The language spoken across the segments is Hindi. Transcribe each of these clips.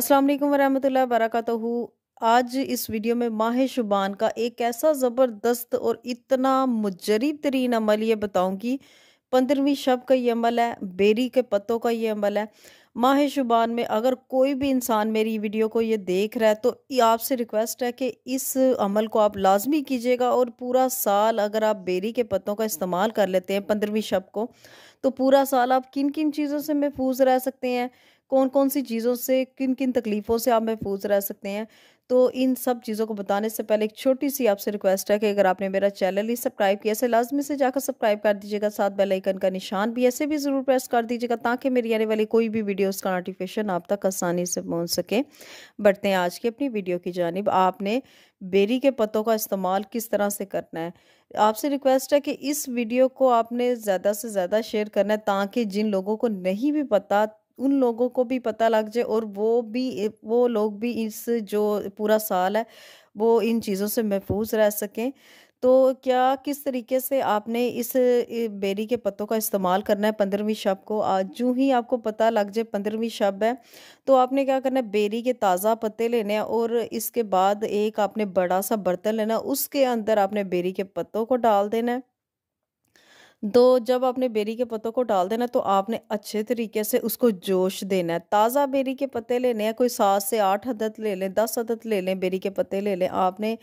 अस्सलाम वालेकुम वरहमतुल्लाहि वबरकatuhu आज इस वीडियो में माह शुबान का एक ऐसा ज़बरदस्त और इतना मुजरब तरीन अमल ये बताऊँगी पंद्रहवीं शब का ये अमल है बेरी के पत्तों का ये अमल है माह शुबान में अगर कोई भी इंसान मेरी वीडियो को ये देख रहा है तो आपसे रिक्वेस्ट है कि इस अमल को आप लाजमी कीजिएगा और पूरा साल अगर आप बेरी के पत्तों का इस्तेमाल कर लेते हैं पंद्रहवीं शब को तो पूरा साल आप किन किन चीज़ों से महफूज रह सकते हैं कौन कौन सी चीज़ों से किन किन तकलीफ़ों से आप महफूज रह सकते हैं तो इन सब चीज़ों को बताने से पहले एक छोटी सी आपसे रिक्वेस्ट है कि अगर आपने मेरा चैनल ही सब्सक्राइब किया ऐसे लाजमी से जाकर सब्सक्राइब कर दीजिएगा साथ बेल आइकन का निशान भी ऐसे भी ज़रूर प्रेस कर दीजिएगा ताकि मेरी आने वाली कोई भी वीडियोस का नोटिफिकेशन आप तक आसानी से पहुंच सके बढ़ते हैं आज की अपनी वीडियो की जानब आपने बेरी के पत्तों का इस्तेमाल किस तरह से करना है आपसे रिक्वेस्ट है कि इस वीडियो को आपने ज़्यादा से ज़्यादा शेयर करना है ताकि जिन लोगों को नहीं भी पता उन लोगों को भी पता लग जाए और वो भी वो लोग भी इस जो पूरा साल है वो इन चीज़ों से महफूज रह सकें तो क्या किस तरीके से आपने इस बेरी के पत्तों का इस्तेमाल करना है पंद्रहवीं शब को आज जो ही आपको पता लग जाए पंद्रहवीं शब है तो आपने क्या करना है बेरी के ताज़ा पत्ते लेने हैं और इसके बाद एक आपने बड़ा सा बर्तन लेना उसके अंदर आपने बेरी के पत्तों को डाल देना है दो जब आपने बेरी के पत्तों को डाल देना तो आपने अच्छे तरीके से उसको जोश देना है ताज़ा बेरी के पत्ते लेने हैं कोई सात से आठ हदत ले लें दस हदत ले लें बेरी के पत्ते ले लें आपने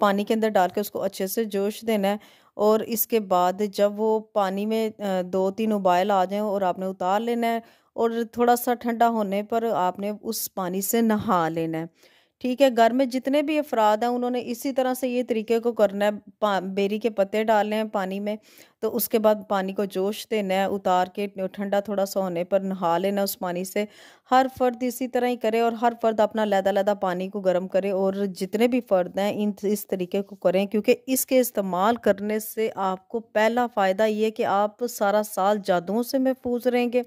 पानी के अंदर डाल के उसको अच्छे से जोश देना है और इसके बाद जब वो पानी में दो तीन उबायल आ जाए और आपने उतार लेना है और थोड़ा सा ठंडा होने पर आपने उस पानी से नहा लेना है ठीक है घर में जितने भी अफराद हैं उन्होंने इसी तरह से ये तरीके को करना है बेरी के पत्ते डालने हैं पानी में तो उसके बाद पानी को जोश देना है उतार के ठंडा थोड़ा सा होने पर नहा लेना उस पानी से हर फर्द इसी तरह ही करे और हर फर्द अपना लैदा लैदा पानी को गर्म करे और जितने भी फ़र्द हैं इन इस तरीके को करें क्योंकि इसके इस्तेमाल करने से आपको पहला फ़ायदा ये कि आप सारा साल जादुओं से महफूज रहेंगे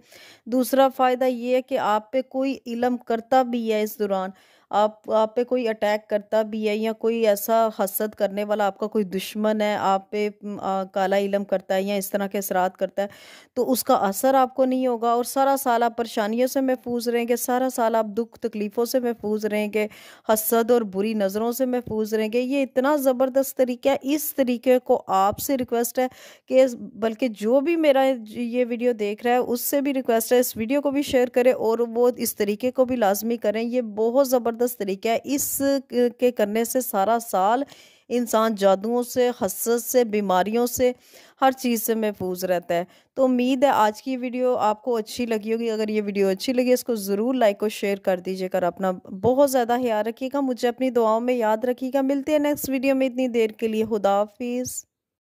दूसरा फ़ायदा ये है कि आप पे कोई इलम करता भी है इस दौरान आप आप पे कोई अटैक करता भी है या कोई ऐसा हसद करने वाला आपका कोई दुश्मन है आप पे आ, काला इलम करता है या इस तरह के असरात करता है तो उसका असर आपको नहीं होगा और सारा साल आप परेशानियों से महफूज रहेंगे सारा साल आप दुख तकलीफ़ों से महफूज रहेंगे हसद और बुरी नज़रों से महफूज रहेंगे ये इतना ज़बरदस्त तरीका है इस तरीके को आपसे रिक्वेस्ट है कि बल्कि जो भी मेरा ये वीडियो देख रहा है उससे भी रिक्वेस्ट है इस वीडियो को भी शेयर करें और वो इस तरीके को भी लाजमी करें ये बहुत ज़बरदस्त मुकदस तरीका है इस के करने से सारा साल इंसान जादुओं से हसत से बीमारियों से हर चीज़ से महफूज रहता है तो उम्मीद है आज की वीडियो आपको अच्छी लगी होगी अगर ये वीडियो अच्छी लगी इसको ज़रूर लाइक और शेयर कर दीजिएगा अपना बहुत ज़्यादा ख्याल रखिएगा मुझे अपनी दुआओं में याद रखिएगा मिलते हैं नेक्स्ट वीडियो में इतनी देर के लिए खुदाफिज़